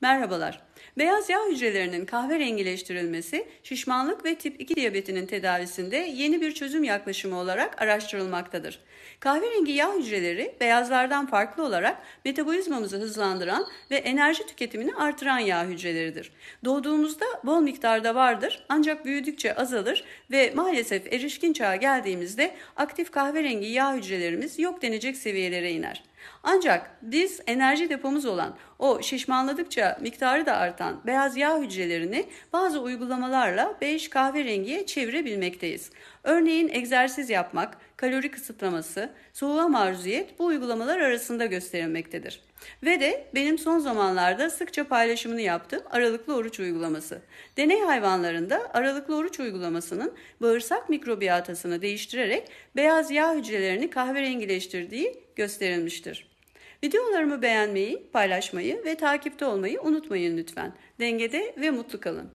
Merhabalar. Beyaz yağ hücrelerinin kahverengileştirilmesi şişmanlık ve tip 2 diyabetinin tedavisinde yeni bir çözüm yaklaşımı olarak araştırılmaktadır. Kahverengi yağ hücreleri beyazlardan farklı olarak metabolizmamızı hızlandıran ve enerji tüketimini artıran yağ hücreleridir. Doğduğumuzda bol miktarda vardır ancak büyüdükçe azalır ve maalesef erişkin çağa geldiğimizde aktif kahverengi yağ hücrelerimiz yok denecek seviyelere iner. Ancak biz enerji depomuz olan o şişmanladıkça miktarı da artan beyaz yağ hücrelerini bazı uygulamalarla bej kahverengiye çevirebilmekteyiz. Örneğin egzersiz yapmak, kalori kısıtlaması, soğuğa maruziyet bu uygulamalar arasında gösterilmektedir. Ve de benim son zamanlarda sıkça paylaşımını yaptığım aralıklı oruç uygulaması. Deney hayvanlarında aralıklı oruç uygulamasının bağırsak mikrobiyatasını değiştirerek beyaz yağ hücrelerini kahverengileştirdiği gösterilmiştir. Videolarımı beğenmeyi, paylaşmayı ve takipte olmayı unutmayın lütfen. Dengede ve mutlu kalın.